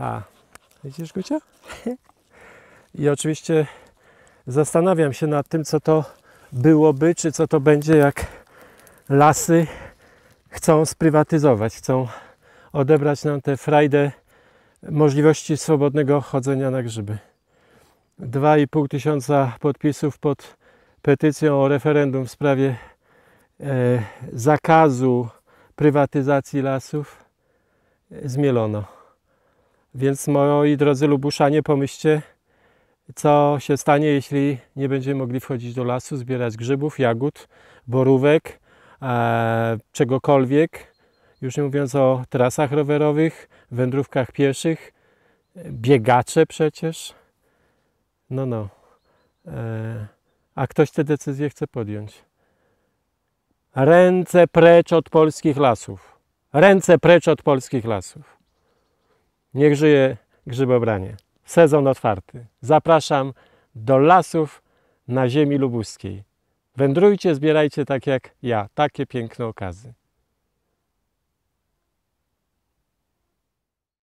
A, widzisz Gucia? I oczywiście zastanawiam się nad tym, co to byłoby, czy co to będzie, jak lasy chcą sprywatyzować, chcą odebrać nam tę frajdę możliwości swobodnego chodzenia na grzyby. 2,5 tysiąca podpisów pod petycją o referendum w sprawie e, zakazu prywatyzacji lasów zmielono. Więc moi drodzy Lubuszanie, pomyślcie, co się stanie, jeśli nie będziemy mogli wchodzić do lasu, zbierać grzybów, jagód, borówek, e, czegokolwiek. Już nie mówiąc o trasach rowerowych, wędrówkach pieszych, biegacze przecież. No, no. E, a ktoś te decyzje chce podjąć. Ręce precz od polskich lasów. Ręce precz od polskich lasów. Niech żyje grzybobranie. Sezon otwarty. Zapraszam do lasów na ziemi lubuskiej. Wędrujcie, zbierajcie tak jak ja. Takie piękne okazy.